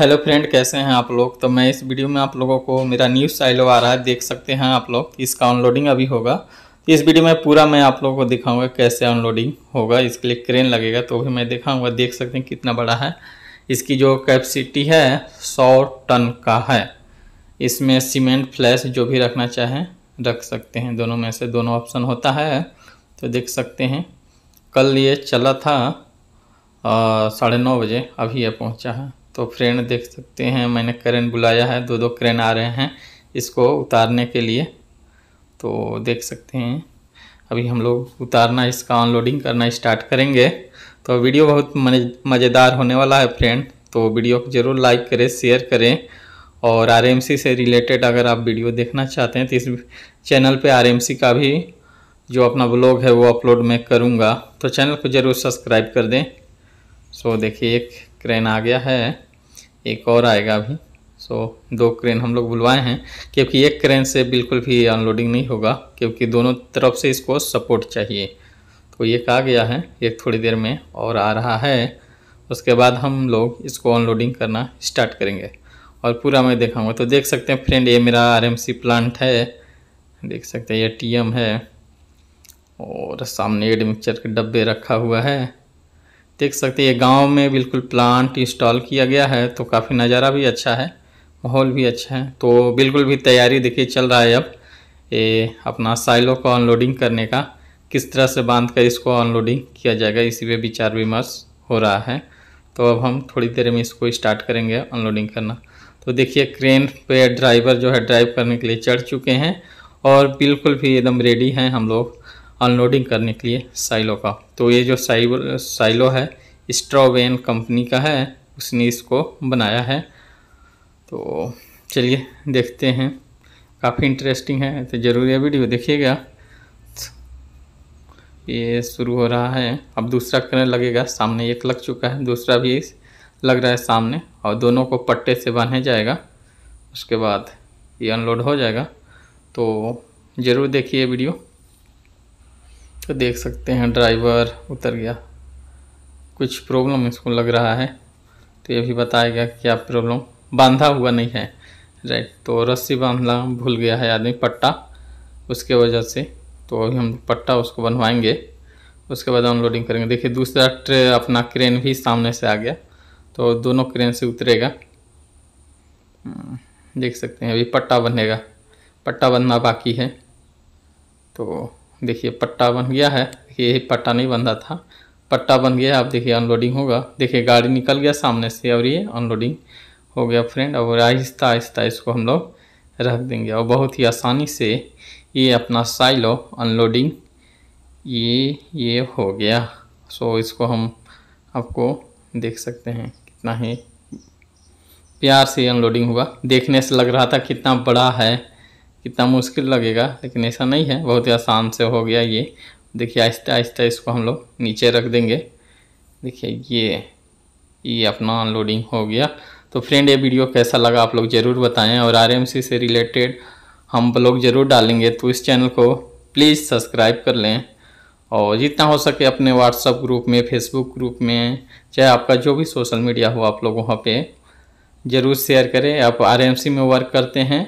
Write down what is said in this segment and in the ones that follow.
hello friend कैसे हैं आप लोग तो मैं इस वीडियो में आप लोगों को मेरा न्यू साइलो आ रहा है देख सकते हैं आप लोग इसका अनलोडिंग अभी होगा इस वीडियो में पूरा मैं आप लोगों को दिखाऊंगा कैसे अनलोडिंग होगा इसके लिए क्रेन लगेगा तो भी मैं दिखाऊंगा देख सकते हैं कितना बड़ा है इसकी जो कैपेसिटी है सौ टन का है इसमें सीमेंट फ्लैश जो भी रखना चाहें रख सकते हैं दोनों में से दोनों ऑप्शन होता है तो देख सकते हैं कल ये चला था साढ़े नौ बजे अभी यह पहुँचा है तो फ्रेंड देख सकते हैं मैंने करेन बुलाया है दो दो करेन आ रहे हैं इसको उतारने के लिए तो देख सकते हैं अभी हम लोग उतारना इसका अनलोडिंग करना स्टार्ट करेंगे तो वीडियो बहुत मज़ेदार होने वाला है फ्रेंड तो वीडियो को ज़रूर लाइक करें शेयर करें और आरएमसी से रिलेटेड अगर आप वीडियो देखना चाहते हैं तो इस चैनल पे आरएमसी का भी जो अपना ब्लॉग है वो अपलोड मैं करूँगा तो चैनल को ज़रूर सब्सक्राइब कर दें सो देखिए एक क्रेन आ गया है एक और आएगा अभी सो दो क्रेन हम लोग बुलवाए हैं क्योंकि एक क्रेन से बिल्कुल भी अनलोडिंग नहीं होगा क्योंकि दोनों तरफ से इसको सपोर्ट चाहिए तो एक आ गया है एक थोड़ी देर में और आ रहा है उसके बाद हम लोग इसको अनलोडिंग करना स्टार्ट करेंगे और पूरा मैं देखाऊंगा तो देख सकते हैं फ्रेंड ये मेरा आरएमसी प्लांट है देख सकते हैं ये टीएम है और सामने एडमिक्चर के डब्बे रखा हुआ है देख सकते हैं गांव में बिल्कुल प्लांट इंस्टॉल किया गया है तो काफ़ी नज़ारा भी अच्छा है माहौल भी अच्छा है तो बिल्कुल भी तैयारी देखिए चल रहा है अब ये अपना साइलों को अनलोडिंग करने का किस तरह से बांध कर इसको अनलोडिंग किया जाएगा इसी पे विचार विमर्श हो रहा है तो अब हम थोड़ी देर में इसको स्टार्ट करेंगे अनलोडिंग करना तो देखिए क्रेन पे ड्राइवर जो है ड्राइव करने के लिए चढ़ चुके हैं और बिल्कुल भी एकदम रेडी हैं हम लोग अनलोडिंग करने के लिए साइलो का तो ये जो साइलो है स्ट्रॉवेन कंपनी का है उसने इसको बनाया है तो चलिए देखते हैं काफ़ी इंटरेस्टिंग है तो ज़रूर यह वीडियो देखिएगा ये शुरू हो रहा है अब दूसरा करने लगेगा सामने एक लग चुका है दूसरा भी लग रहा है सामने और दोनों को पट्टे से बांधे जाएगा उसके बाद ये अनलोड हो जाएगा तो ज़रूर देखिए वीडियो पे देख सकते हैं ड्राइवर उतर गया कुछ प्रॉब्लम इसको लग रहा है तो ये भी बताया गया क्या प्रॉब्लम बांधा हुआ नहीं है राइट तो रस्सी बांधना भूल गया है आदमी पट्टा उसके वजह से तो अभी हम पट्टा उसको बनवाएंगे उसके बाद अनलोडिंग करेंगे देखिए दूसरा ट्रे अपना क्रेन भी सामने से आ गया तो दोनों क्रेन से उतरेगा हम्म, देख सकते हैं अभी पट्टा बनेगा पट्टा बनना बाकी है तो देखिए पट्टा बन गया है देखिए यही पट्टा नहीं बंधा था पट्टा बन गया आप देखिए अनलोडिंग होगा देखिए गाड़ी निकल गया सामने से और ये अनलोडिंग हो गया फ्रेंड और आहिस्ता आहिस्ता इसको हम लोग रख देंगे और बहुत ही आसानी से ये अपना साइलो अनलोडिंग ये ये हो गया सो इसको हम आपको देख सकते हैं कितना ही प्यार से अनलोडिंग हुआ देखने से लग रहा था कितना बड़ा है कितना मुश्किल लगेगा लेकिन ऐसा नहीं है बहुत ही आसान से हो गया ये देखिए आहिस्ता आहिस्ता इसको हम लोग नीचे रख देंगे देखिए ये ये अपना अनलोडिंग हो गया तो फ्रेंड ये वीडियो कैसा लगा आप लोग ज़रूर बताएं और आरएमसी से रिलेटेड हम ब्लॉग ज़रूर डालेंगे तो इस चैनल को प्लीज़ सब्सक्राइब कर लें और जितना हो सके अपने व्हाट्सअप ग्रुप में फेसबुक ग्रुप में चाहे आपका जो भी सोशल मीडिया हो आप लोग वहाँ पर ज़रूर शेयर करें आप सी में वर्क करते हैं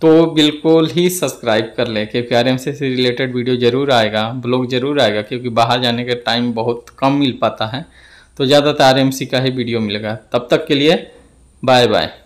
तो बिल्कुल ही सब्सक्राइब कर लें क्योंकि आर से रिलेटेड वीडियो ज़रूर आएगा ब्लॉग ज़रूर आएगा क्योंकि बाहर जाने का टाइम बहुत कम मिल पाता है तो ज़्यादातर आर का ही वीडियो मिलेगा तब तक के लिए बाय बाय